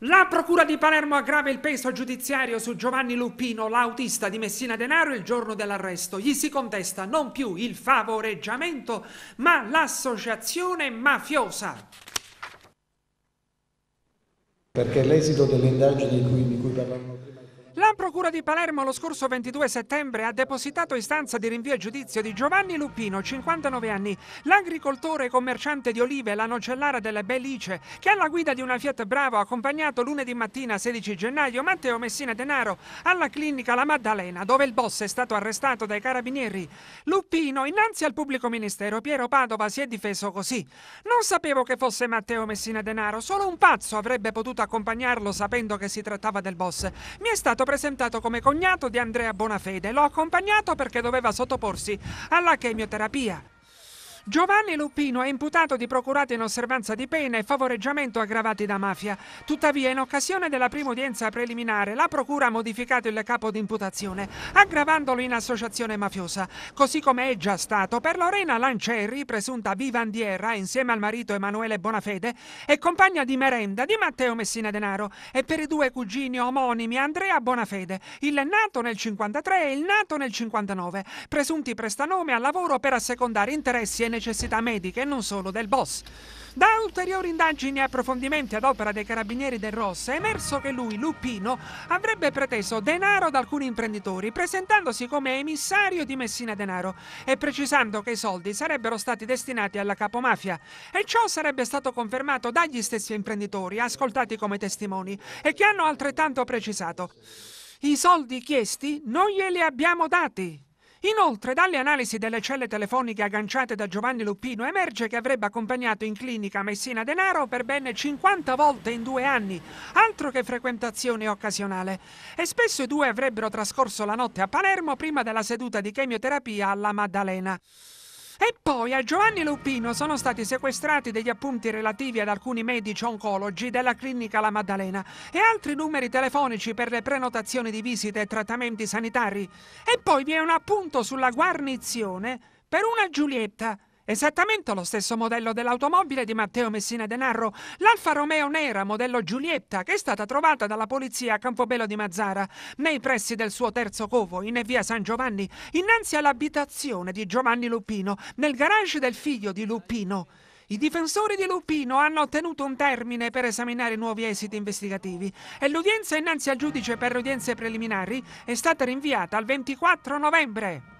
La Procura di Palermo aggrava il peso giudiziario su Giovanni Luppino, l'autista di Messina Denaro, il giorno dell'arresto. Gli si contesta non più il favoreggiamento, ma l'associazione mafiosa. Perché l'esito delle indagini di cui, di cui parlavamo prima Procura di Palermo lo scorso 22 settembre ha depositato istanza di rinvio a giudizio di Giovanni Lupino, 59 anni, l'agricoltore e commerciante di olive e la nocellara delle Belice, che alla guida di una Fiat Bravo ha accompagnato lunedì mattina 16 gennaio Matteo Messina Denaro alla clinica La Maddalena, dove il boss è stato arrestato dai carabinieri. Lupino, innanzi al pubblico ministero Piero Padova, si è difeso così. Non sapevo che fosse Matteo Messina Denaro, solo un pazzo avrebbe potuto accompagnarlo sapendo che si trattava del boss. Mi è stato presentato presentato come cognato di Andrea Bonafede. L'ho accompagnato perché doveva sottoporsi alla chemioterapia. Giovanni Lupino è imputato di procurata osservanza di pena e favoreggiamento aggravati da mafia. Tuttavia, in occasione della prima udienza preliminare, la procura ha modificato il capo d'imputazione, aggravandolo in associazione mafiosa, così come è già stato per Lorena Lancerri, presunta vivandiera insieme al marito Emanuele Bonafede e compagna di merenda di Matteo Messina Denaro e per i due cugini omonimi Andrea Bonafede, il nato nel 53 e il nato nel 59, presunti prestanome al lavoro per assecondare interessi e necessità mediche e non solo del boss. Da ulteriori indagini e approfondimenti ad opera dei carabinieri del Ross è emerso che lui, Lupino, avrebbe preteso denaro da alcuni imprenditori, presentandosi come emissario di Messina Denaro e precisando che i soldi sarebbero stati destinati alla capomafia. E ciò sarebbe stato confermato dagli stessi imprenditori, ascoltati come testimoni, e che hanno altrettanto precisato. I soldi chiesti non glieli abbiamo dati. Inoltre, dalle analisi delle celle telefoniche agganciate da Giovanni Luppino emerge che avrebbe accompagnato in clinica Messina Denaro per ben 50 volte in due anni, altro che frequentazione occasionale. E spesso i due avrebbero trascorso la notte a Palermo prima della seduta di chemioterapia alla Maddalena. E poi a Giovanni Lupino sono stati sequestrati degli appunti relativi ad alcuni medici oncologi della clinica La Maddalena e altri numeri telefonici per le prenotazioni di visite e trattamenti sanitari. E poi vi è un appunto sulla guarnizione per una Giulietta Esattamente lo stesso modello dell'automobile di Matteo Messina Denaro, l'Alfa Romeo Nera modello Giulietta, che è stata trovata dalla polizia a Campobello di Mazzara, nei pressi del suo terzo covo, in via San Giovanni, innanzi all'abitazione di Giovanni Lupino, nel garage del figlio di Lupino. I difensori di Lupino hanno ottenuto un termine per esaminare nuovi esiti investigativi e l'udienza innanzi al giudice per udienze preliminari è stata rinviata al 24 novembre.